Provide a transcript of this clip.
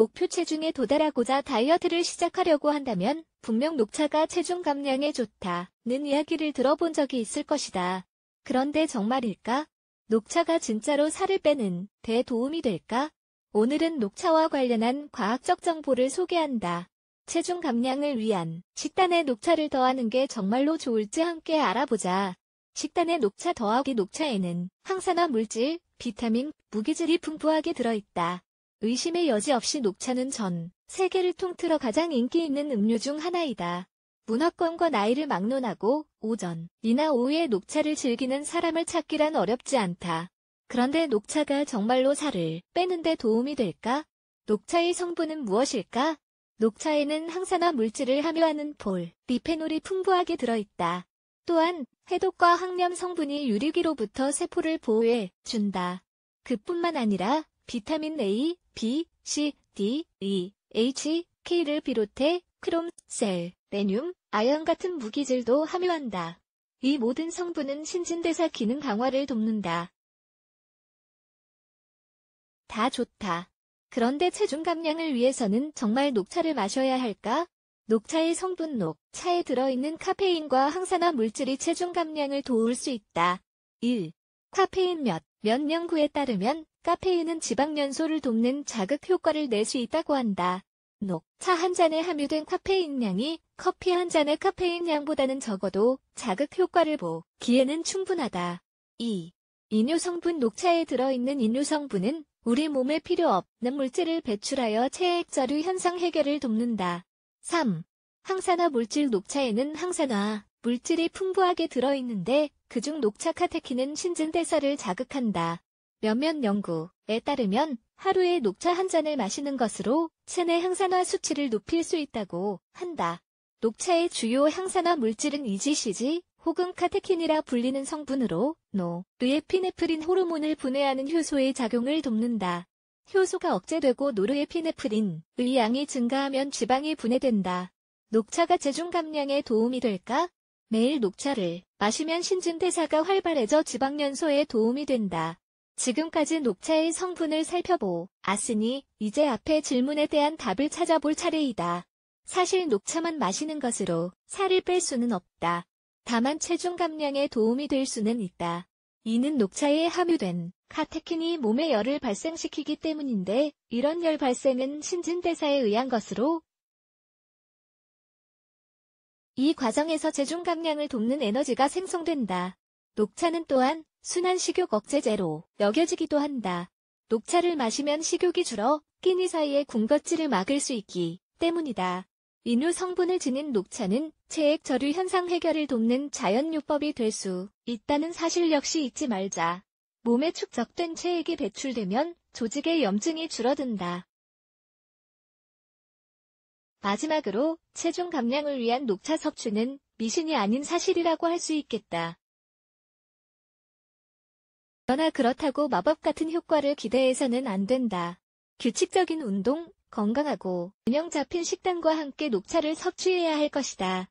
목표 체중에 도달하고자 다이어트를 시작하려고 한다면 분명 녹차가 체중 감량에 좋다는 이야기를 들어본 적이 있을 것이다. 그런데 정말일까? 녹차가 진짜로 살을 빼는 데 도움이 될까? 오늘은 녹차와 관련한 과학적 정보를 소개한다. 체중 감량을 위한 식단에 녹차를 더하는 게 정말로 좋을지 함께 알아보자. 식단에 녹차 더하기 녹차에는 항산화 물질, 비타민, 무기질이 풍부하게 들어있다. 의심의 여지 없이 녹차는 전 세계를 통틀어 가장 인기 있는 음료 중 하나이다. 문화권과 나이를 막론하고 오전이나 오후에 녹차를 즐기는 사람을 찾기란 어렵지 않다. 그런데 녹차가 정말로 살을 빼는데 도움이 될까? 녹차의 성분은 무엇일까? 녹차에는 항산화 물질을 함유하는 폴, 리페놀이 풍부하게 들어있다. 또한 해독과 항염 성분이 유리기로부터 세포를 보호해 준다. 그뿐만 아니라 비타민 A, B, C, D, E, H, K를 비롯해 크롬, 셀, 레늄, 아연 같은 무기질도 함유한다. 이 모든 성분은 신진대사 기능 강화를 돕는다. 다 좋다. 그런데 체중 감량을 위해서는 정말 녹차를 마셔야 할까? 녹차의 성분 녹, 차에 들어있는 카페인과 항산화 물질이 체중 감량을 도울 수 있다. 1. 카페인 몇, 몇 연구에 따르면 카페인은 지방연소를 돕는 자극 효과를 낼 수 있다고 한다. 녹차 한 잔에 함유된 카페인량이 커피 한 잔의 카페인량보다는 적어도 자극 효과를 보기에는 충분하다. 2. 이뇨 성분 녹차에 들어있는 이뇨 성분은 우리 몸에 필요 없는 물질을 배출하여 체액자류 현상 해결을 돕는다. 3. 항산화 물질 녹차에는 항산화, 물질이 풍부하게 들어있는데 그중 녹차 카테킨은 신진대사를 자극한다. 몇몇 연구에 따르면 하루에 녹차 한 잔을 마시는 것으로 체내 항산화 수치를 높일 수 있다고 한다. 녹차의 주요 항산화 물질은 EGCG 혹은 카테킨이라 불리는 성분으로 노르의피네프린 호르몬을 분해하는 효소의 작용을 돕는다. 효소가 억제되고 노르의피네프린의 양이 증가하면 지방이 분해된다. 녹차가 체중 감량에 도움이 될까? 매일 녹차를 마시면 신진대사가 활발해져 지방연소에 도움이 된다. 지금까지 녹차의 성분을 살펴보았으니 이제 앞의 질문에 대한 답을 찾아볼 차례이다. 사실 녹차만 마시는 것으로 살을 뺄 수는 없다. 다만 체중 감량에 도움이 될 수는 있다. 이는 녹차에 함유된 카테킨이 몸에 열을 발생시키기 때문인데 이런 열 발생은 신진대사에 의한 것으로 이 과정에서 체중 감량을 돕는 에너지가 생성된다. 녹차는 또한 순한 식욕 억제제로 여겨지기도 한다. 녹차를 마시면 식욕이 줄어 끼니 사이에 군것질을 막을 수 있기 때문이다. 인후 성분을 지닌 녹차는 체액 저류 현상 해결을 돕는 자연요법이 될 수 있다는 사실 역시 잊지 말자. 몸에 축적된 체액이 배출되면 조직의 염증이 줄어든다. 마지막으로 체중 감량을 위한 녹차 섭취는 미신이 아닌 사실이라고 할 수 있겠다. 그러나 그렇다고 마법 같은 효과를 기대해서는 안 된다. 규칙적인 운동, 건강하고 균형 잡힌 식단과 함께 녹차를 섭취해야 할 것이다.